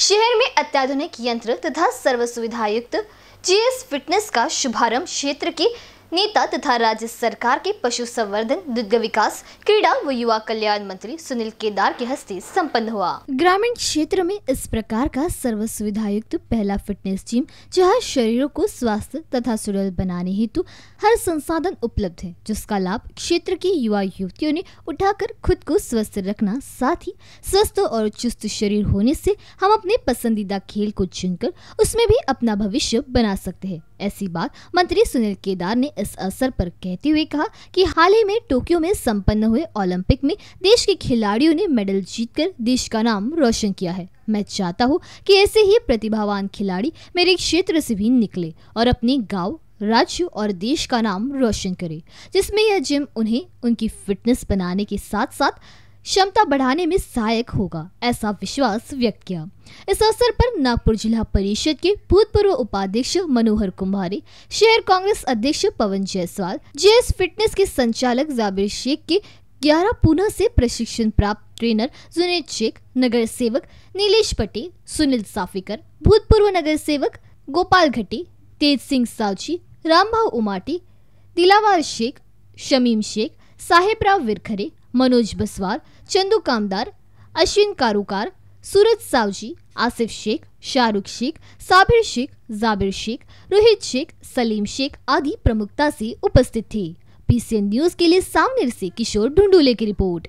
शहर में अत्याधुनिक यंत्र तथा सर्व सुविधायुक्त जीएस फिटनेस का शुभारंभ क्षेत्र के नेता तथा राज्य सरकार के पशु संवर्धन दुग्ध विकास क्रीड़ा व युवा कल्याण मंत्री सुनील केदार के हस्ते संपन्न हुआ ग्रामीण क्षेत्र में इस प्रकार का सर्व सुविधा युक्त पहला फिटनेस जिम जहां शरीरों को स्वास्थ्य तथा सुरल बनाने हेतु हर संसाधन उपलब्ध है जिसका लाभ क्षेत्र के युवा युवतियों ने उठाकर खुद को स्वस्थ रखना साथ ही स्वस्थ और चुस्त शरीर होने से हम अपने पसंदीदा खेल को चुनकर उसमें भी अपना भविष्य बना सकते हैं ऐसी बात मंत्री सुनील केदार ने इस अवसर पर कहते हुए कहा कि हाल ही में टोक्यो में संपन्न हुए ओलंपिक में देश के खिलाड़ियों ने मेडल जीतकर देश का नाम रोशन किया है मैं चाहता हूँ कि ऐसे ही प्रतिभावान खिलाड़ी मेरे क्षेत्र से भी निकले और अपने गाँव राज्य और देश का नाम रोशन करे जिसमें यह जिम उन्हें उनकी फिटनेस बनाने के साथ साथ क्षमता बढ़ाने में सहायक होगा ऐसा विश्वास व्यक्त किया इस अवसर पर नागपुर जिला परिषद के भूतपूर्व उपाध्यक्ष मनोहर कुमारी शहर कांग्रेस अध्यक्ष पवन जायसवाल जेएस फिटनेस के संचालक जाबिर शेख के ग्यारह पुनः से प्रशिक्षण प्राप्त ट्रेनर जुनेद शेख नगर सेवक नीलेश पटेल सुनील साफिकर भूतपूर्व नगर सेवक गोपाल घटी तेज सिंह सावची रामभाव उमाटी दिलावार शेख शमीम शेख साहेबराव विरखरे मनोज बसवाल चंदू कामदार अश्विन कारुकार सूरज सावजी आसिफ शेख शाहरुख शेख साबिर शेख जाबिर शेख रोहित शेख सलीम शेख आदि प्रमुखता से उपस्थित थे पीसीएन न्यूज के लिए सामने से किशोर ढूंढूले की रिपोर्ट